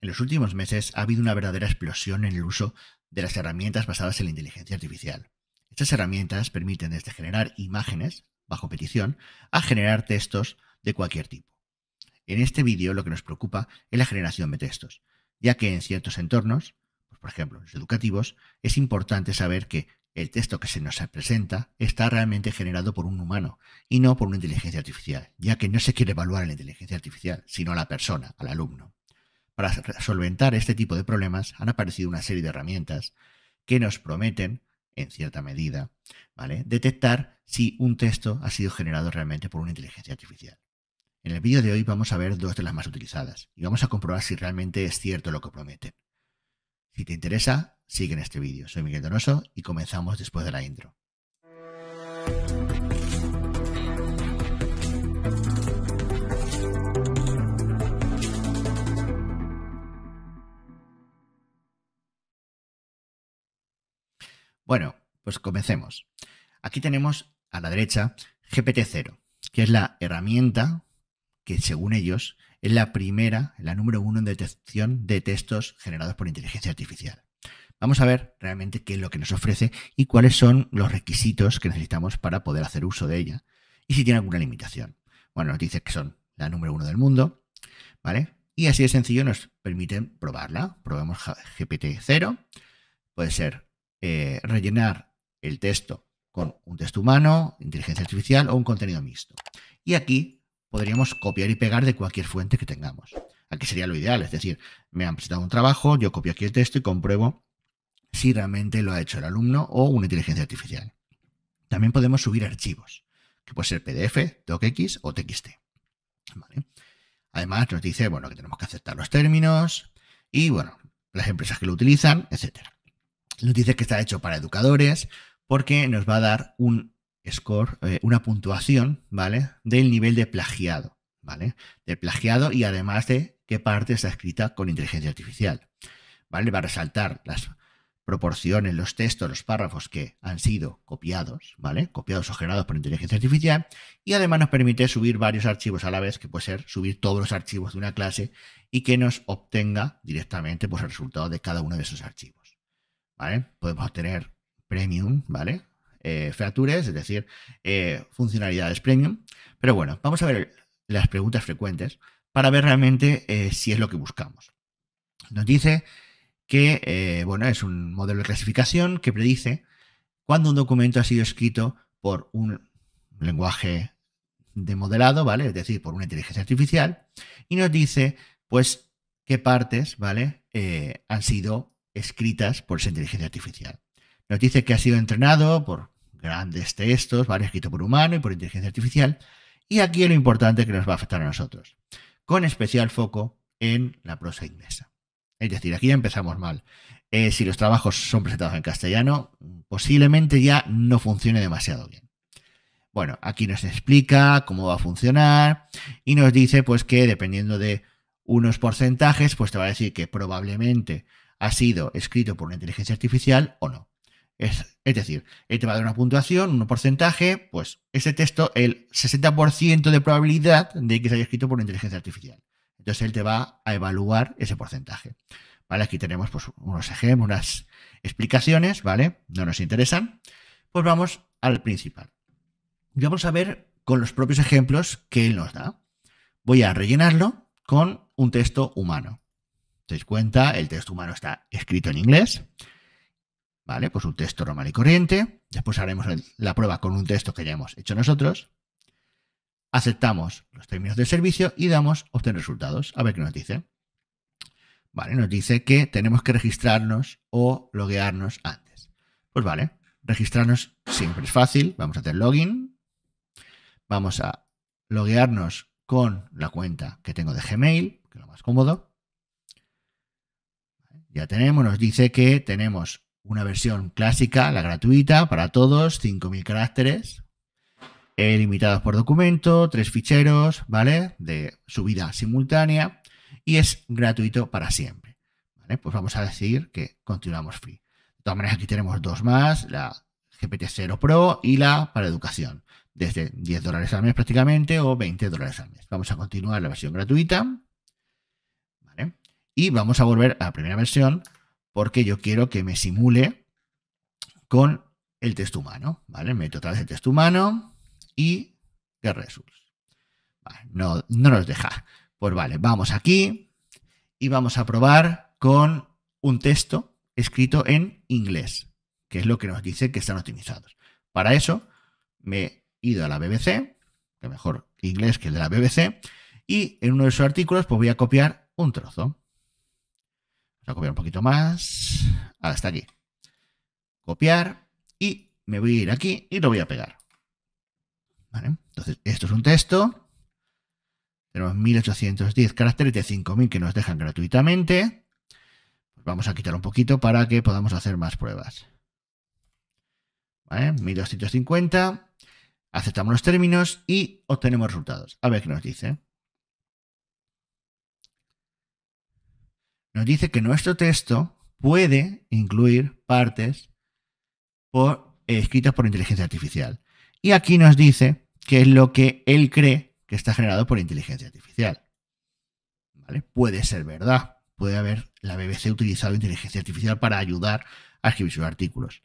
En los últimos meses ha habido una verdadera explosión en el uso de las herramientas basadas en la inteligencia artificial. Estas herramientas permiten desde generar imágenes, bajo petición, a generar textos de cualquier tipo. En este vídeo lo que nos preocupa es la generación de textos, ya que en ciertos entornos, pues, por ejemplo los educativos, es importante saber que el texto que se nos presenta está realmente generado por un humano y no por una inteligencia artificial, ya que no se quiere evaluar la inteligencia artificial, sino a la persona, al alumno. Para solventar este tipo de problemas han aparecido una serie de herramientas que nos prometen, en cierta medida, ¿vale? detectar si un texto ha sido generado realmente por una inteligencia artificial. En el vídeo de hoy vamos a ver dos de las más utilizadas y vamos a comprobar si realmente es cierto lo que prometen. Si te interesa, sigue en este vídeo. Soy Miguel Donoso y comenzamos después de la intro. Bueno, pues comencemos. Aquí tenemos a la derecha GPT-0, que es la herramienta que según ellos es la primera, la número uno en detección de textos generados por inteligencia artificial. Vamos a ver realmente qué es lo que nos ofrece y cuáles son los requisitos que necesitamos para poder hacer uso de ella y si tiene alguna limitación. Bueno, nos dice que son la número uno del mundo, ¿vale? Y así de sencillo nos permiten probarla. Probemos GPT-0. Puede ser eh, rellenar el texto con un texto humano, inteligencia artificial o un contenido mixto. Y aquí podríamos copiar y pegar de cualquier fuente que tengamos. Aquí sería lo ideal, es decir, me han presentado un trabajo, yo copio aquí el texto y compruebo si realmente lo ha hecho el alumno o una inteligencia artificial. También podemos subir archivos, que puede ser PDF, DocX o TXT. Además nos dice, bueno, que tenemos que aceptar los términos y, bueno, las empresas que lo utilizan, etcétera. Nos dice que está hecho para educadores porque nos va a dar un score, eh, una puntuación, ¿vale? Del nivel de plagiado, ¿vale? De plagiado y además de qué parte está escrita con inteligencia artificial, ¿vale? Va a resaltar las proporciones, los textos, los párrafos que han sido copiados, ¿vale? Copiados o generados por inteligencia artificial y además nos permite subir varios archivos a la vez, que puede ser subir todos los archivos de una clase y que nos obtenga directamente pues, el resultado de cada uno de esos archivos. Podemos obtener premium, ¿vale? Eh, features, es decir, eh, funcionalidades premium. Pero bueno, vamos a ver las preguntas frecuentes para ver realmente eh, si es lo que buscamos. Nos dice que, bueno, es un modelo de clasificación que predice cuando un documento ha sido escrito por un lenguaje de modelado, ¿vale? Es decir, por una inteligencia artificial. Y nos dice, pues, qué partes, ¿vale? han sido escritas por esa inteligencia artificial. Nos dice que ha sido entrenado por grandes textos, varios escritos por humano y por inteligencia artificial. Y aquí es lo importante que nos va a afectar a nosotros, con especial foco en la prosa inglesa. Es decir, aquí ya empezamos mal. Eh, si los trabajos son presentados en castellano, posiblemente ya no funcione demasiado bien. Bueno, aquí nos explica cómo va a funcionar y nos dice pues que dependiendo de unos porcentajes, pues te va a decir que probablemente ha sido escrito por una inteligencia artificial o no. Es, decir, él te va a dar una puntuación, un porcentaje, pues ese texto, el 60% de probabilidad de que se haya escrito por una inteligencia artificial. Entonces él te va a evaluar ese porcentaje. ¿Vale? Aquí tenemos pues, unos ejemplos, unas explicaciones, ¿vale? No nos interesan. Pues vamos al principal. Y vamos a ver con los propios ejemplos que él nos da. Voy a rellenarlo con un texto humano cuenta? El texto humano está escrito en inglés. ¿Vale? Pues un texto normal y corriente. Después haremos la prueba con un texto que ya hemos hecho nosotros. Aceptamos los términos del servicio y damos obtener resultados. A ver qué nos dice. Vale, nos dice que tenemos que registrarnos o loguearnos antes. Pues vale, registrarnos siempre es fácil. Vamos a hacer login. Vamos a loguearnos con la cuenta que tengo de Gmail, que es lo más cómodo ya tenemos, nos dice que tenemos una versión clásica, la gratuita, para todos, 5.000 caracteres, eh, limitados por documento, tres ficheros, ¿vale? De subida simultánea y es gratuito para siempre. Pues vamos a decir que continuamos free. De todas maneras, aquí tenemos dos más, la GPT-0 Pro y la para educación, desde 10 dólares al mes prácticamente o 20 dólares al mes. Vamos a continuar la versión gratuita. Y vamos a volver a la primera versión porque yo quiero que me simule con el texto humano, ¿vale? Meto otra vez el texto humano y qué results. no, no nos deja. Pues vale, vamos aquí y vamos a probar con un texto escrito en inglés, que es lo que nos dice que están optimizados. Para eso me he ido a la BBC, que mejor inglés que el de la BBC, y en uno de sus artículos pues voy a copiar un trozo. Voy a copiar un poquito más. hasta aquí. Copiar y me voy a ir aquí y lo voy a pegar. entonces esto es un texto. Tenemos 1810 caracteres de 5000 que nos dejan gratuitamente. Pues vamos a quitar un poquito para que podamos hacer más pruebas. 1250. Aceptamos los términos y obtenemos resultados. A ver qué nos dice. nos dice que nuestro texto puede incluir partes eh, escritas por inteligencia artificial. Y aquí nos dice que es lo que él cree que está generado por inteligencia artificial. Puede ser verdad. Puede haber la BBC utilizado inteligencia artificial para ayudar a escribir sus artículos.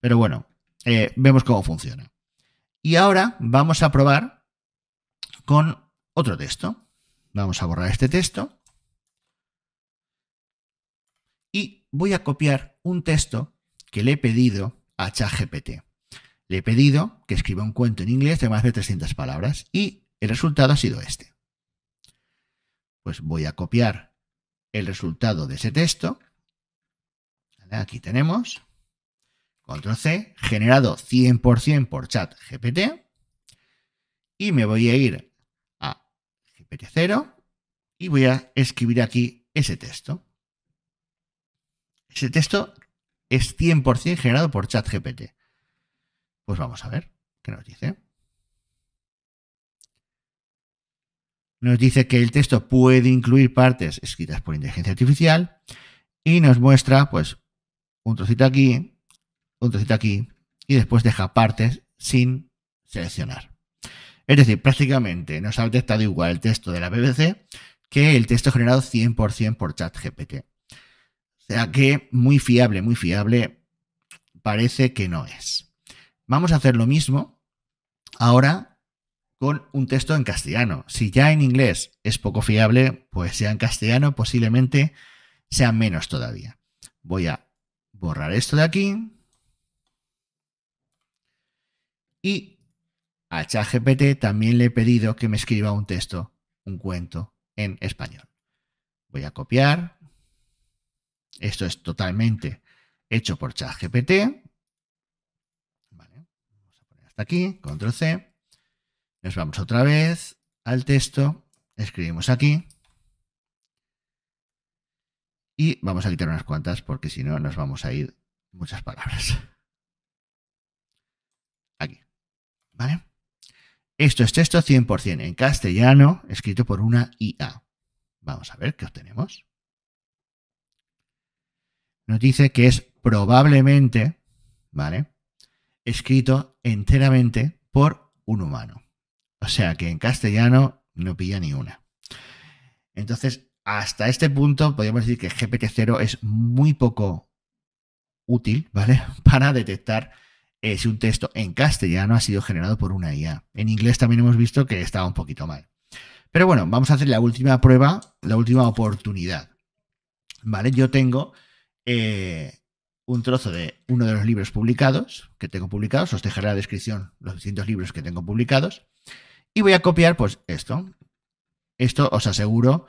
Pero bueno, eh, vemos cómo funciona. Y ahora vamos a probar con otro texto. Vamos a borrar este texto y voy a copiar un texto que le he pedido a ChatGPT. Le he pedido que escriba un cuento en inglés de más de 300 palabras y el resultado ha sido este. Pues voy a copiar el resultado de ese texto. Aquí tenemos. Control C, generado 100% por ChatGPT. Y me voy a ir a GPT0 y voy a escribir aquí ese texto. Ese texto es 100% generado por ChatGPT. Pues vamos a ver qué nos dice. Nos dice que el texto puede incluir partes escritas por inteligencia artificial y nos muestra, pues, un trocito aquí, un trocito aquí, y después deja partes sin seleccionar. Es decir, prácticamente nos ha detectado igual el texto de la BBC que el texto generado 100% por ChatGPT sea que muy fiable, muy fiable parece que no es. Vamos a hacer lo mismo ahora con un texto en castellano. Si ya en inglés es poco fiable, pues sea en castellano posiblemente sea menos todavía. Voy a borrar esto de aquí. Y a ChatGPT también le he pedido que me escriba un texto, un cuento en español. Voy a copiar, esto es totalmente hecho por ChatGPT. vamos a poner hasta aquí, control C. Nos vamos otra vez al texto, escribimos aquí. Y vamos a quitar unas cuantas porque si no nos vamos a ir muchas palabras. Aquí. ¿Vale? Esto es texto 100% en castellano, escrito por una IA. Vamos a ver qué obtenemos nos dice que es probablemente, ¿vale? Escrito enteramente por un humano. O sea que en castellano no pilla ni una. Entonces, hasta este punto podríamos decir que GPT-0 es muy poco útil, ¿vale? Para detectar eh, si un texto en castellano ha sido generado por una IA. En inglés también hemos visto que estaba un poquito mal. Pero bueno, vamos a hacer la última prueba, la última oportunidad. ¿Vale? Yo tengo eh, un trozo de uno de los libros publicados que tengo publicados. Os dejaré la descripción los distintos libros que tengo publicados. Y voy a copiar, pues, esto. Esto os aseguro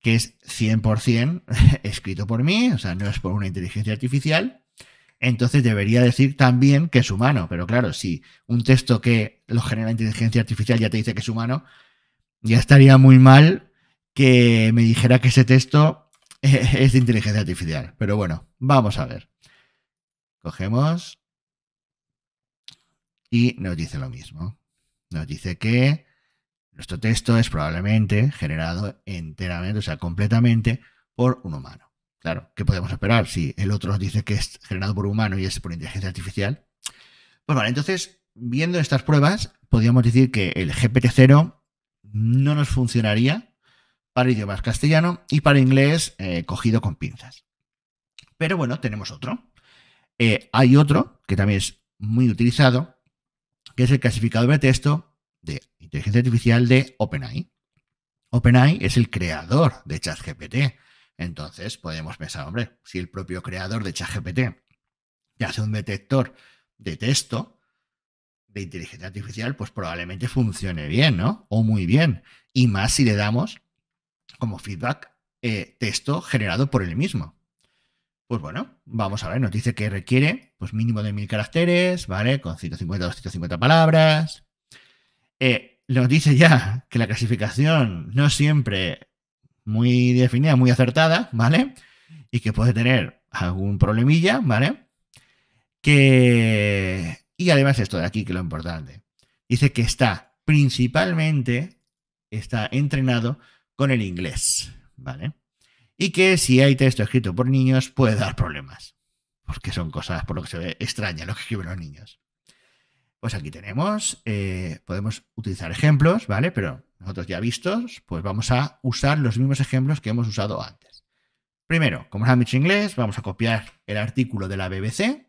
que es 100% escrito por mí, o sea, no es por una inteligencia artificial. Entonces debería decir también que es humano, pero claro, si un texto que lo genera inteligencia artificial ya te dice que es humano, ya estaría muy mal que me dijera que ese texto es de inteligencia artificial. Pero bueno, vamos a ver. Cogemos y nos dice lo mismo. Nos dice que nuestro texto es probablemente generado enteramente, o sea, completamente por un humano. Claro, ¿qué podemos esperar si el otro nos dice que es generado por humano y es por inteligencia artificial? Pues vale, entonces, viendo estas pruebas, podríamos decir que el GPT-0 no nos funcionaría para idiomas castellano y para inglés eh, cogido con pinzas. Pero bueno, tenemos otro. Eh, hay otro que también es muy utilizado, que es el clasificador de texto de inteligencia artificial de OpenAI. OpenAI es el creador de ChatGPT. Entonces podemos pensar, hombre, si el propio creador de ChatGPT te hace un detector de texto de inteligencia artificial, pues probablemente funcione bien, ¿no? O muy bien. Y más si le damos como feedback eh, texto generado por él mismo. Pues bueno, vamos a ver, nos dice que requiere pues mínimo de mil caracteres, ¿vale? Con 150 o 250 palabras. Eh, nos dice ya que la clasificación no siempre muy definida, muy acertada, ¿vale? Y que puede tener algún problemilla, ¿vale? Que... Y además esto de aquí, que es lo importante. Dice que está principalmente, está entrenado con el inglés, ¿vale? Y que si hay texto escrito por niños puede dar problemas, porque son cosas por lo que se ve extraña lo que escriben los niños. Pues aquí tenemos, eh, podemos utilizar ejemplos, ¿vale? Pero nosotros ya vistos, pues vamos a usar los mismos ejemplos que hemos usado antes. Primero, como es dicho inglés, vamos a copiar el artículo de la BBC,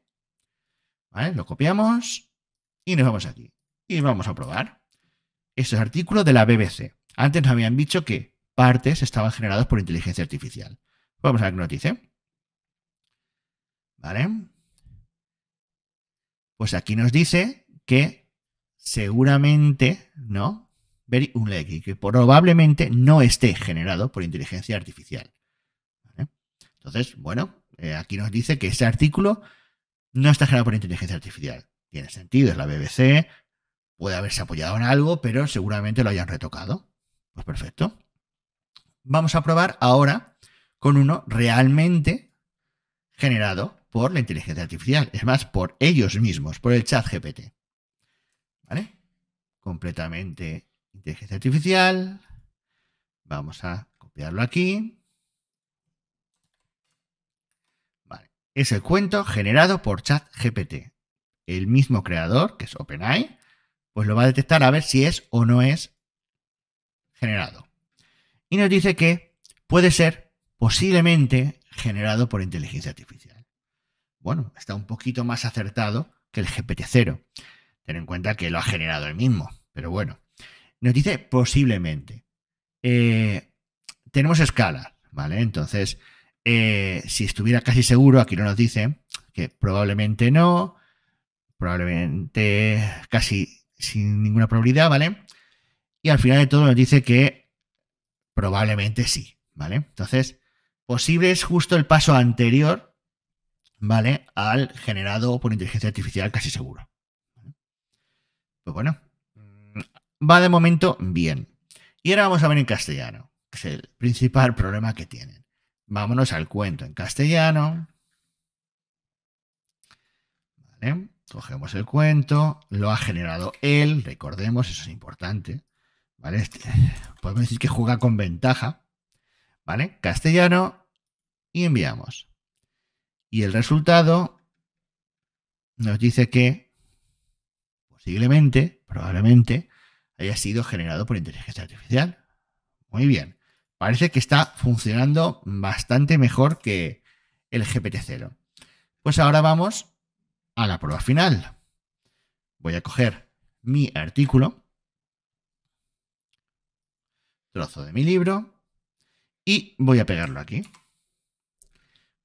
¿vale? Lo copiamos y nos vamos aquí. Y vamos a probar. Este artículos artículo de la BBC. Antes nos habían dicho que partes estaban generadas por inteligencia artificial. Vamos a ver qué nos dice. ¿Vale? Pues aquí nos dice que seguramente, ¿no? Very unlikely, que probablemente no esté generado por inteligencia artificial. Entonces, bueno, eh, aquí nos dice que ese artículo no está generado por inteligencia artificial. Tiene sentido, es la BBC, puede haberse apoyado en algo, pero seguramente lo hayan retocado. Pues perfecto. Vamos a probar ahora con uno realmente generado por la inteligencia artificial, es más, por ellos mismos, por el chat GPT. ¿Vale? Completamente inteligencia artificial. Vamos a copiarlo aquí. Es el cuento generado por chat GPT. El mismo creador, que es OpenAI, pues lo va a detectar a ver si es o no es generado nos dice que puede ser posiblemente generado por inteligencia artificial. Bueno, está un poquito más acertado que el GPT-0. Ten en cuenta que lo ha generado él mismo, pero bueno. Nos dice posiblemente. Eh, tenemos escala, ¿vale? Entonces, eh, si estuviera casi seguro, aquí no nos dice que probablemente no, probablemente casi sin ninguna probabilidad, ¿vale? Y al final de todo nos dice que Probablemente sí, ¿vale? Entonces, posible es justo el paso anterior, ¿vale? Al generado por inteligencia artificial, casi seguro. Pues bueno, mm, va de momento bien. Y ahora vamos a ver en castellano, que es el principal problema que tienen. Vámonos al cuento en castellano. cogemos el cuento, lo ha generado él, recordemos, eso es importante. ¿vale? Este, podemos decir que juega con ventaja, ¿vale? Castellano y enviamos. Y el resultado nos dice que posiblemente, probablemente, haya sido generado por inteligencia artificial. Muy bien. Parece que está funcionando bastante mejor que el GPT-0. Pues ahora vamos a la prueba final. Voy a coger mi artículo trozo de mi libro y voy a pegarlo aquí.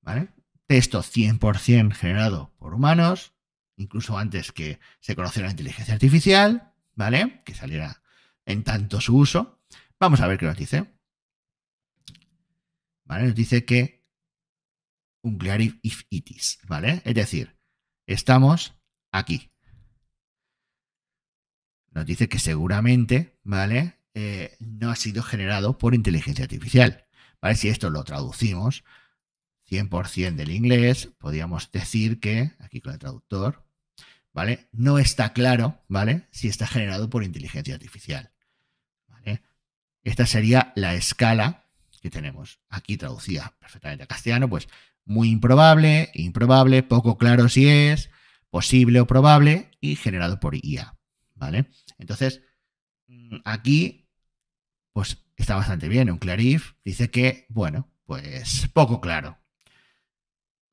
¿Vale? Texto 100% generado por humanos, incluso antes que se conociera la inteligencia artificial, ¿vale? Que saliera en tanto su uso. Vamos a ver qué nos dice. ¿Vale? Nos dice que un clear it is, ¿vale? Es decir, estamos aquí. Nos dice que seguramente, ¿vale? Eh, no ha sido generado por inteligencia artificial. ¿vale? Si esto lo traducimos 100% del inglés, podríamos decir que, aquí con el traductor, ¿vale? No está claro, ¿vale? Si está generado por inteligencia artificial. ¿vale? Esta sería la escala que tenemos aquí traducida perfectamente a castellano, pues muy improbable, improbable, poco claro si es, posible o probable y generado por IA, ¿vale? Entonces, Mm, aquí, pues está bastante bien. Un Clarif dice que, bueno, pues poco claro.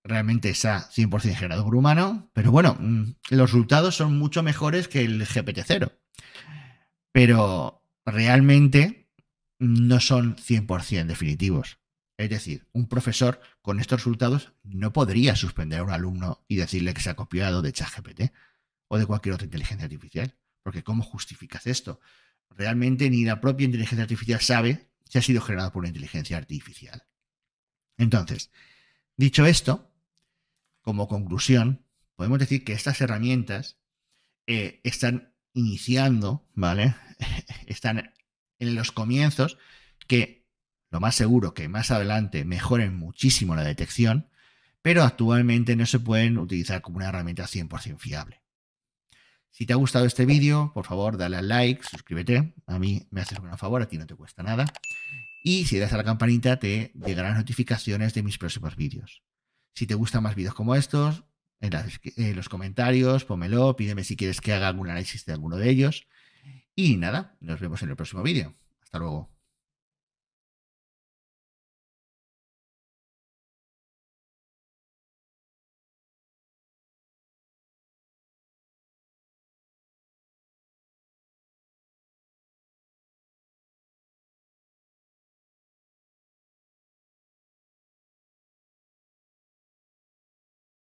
Realmente está 100% generado por humano, pero bueno, mm, los resultados son mucho mejores que el GPT-0. Pero realmente no son 100% definitivos. Es decir, un profesor con estos resultados no podría suspender a un alumno y decirle que se ha copiado de ChatGPT o de cualquier otra inteligencia artificial. Porque ¿cómo justificas esto? realmente ni la propia inteligencia artificial sabe si ha sido generada por una inteligencia artificial. Entonces, dicho esto, como conclusión, podemos decir que estas herramientas eh, están iniciando, ¿vale? están en los comienzos que lo más seguro que más adelante mejoren muchísimo la detección, pero actualmente no se pueden utilizar como una herramienta 100% fiable. Si te ha gustado este vídeo, por favor, dale al like, suscríbete. A mí me haces un gran favor, a ti no te cuesta nada. Y si das a la campanita, te llegarán notificaciones de mis próximos vídeos. Si te gustan más vídeos como estos, en, los comentarios, pónmelo, pídeme si quieres que haga algún análisis de alguno de ellos. Y nada, nos vemos en el próximo vídeo. Hasta luego.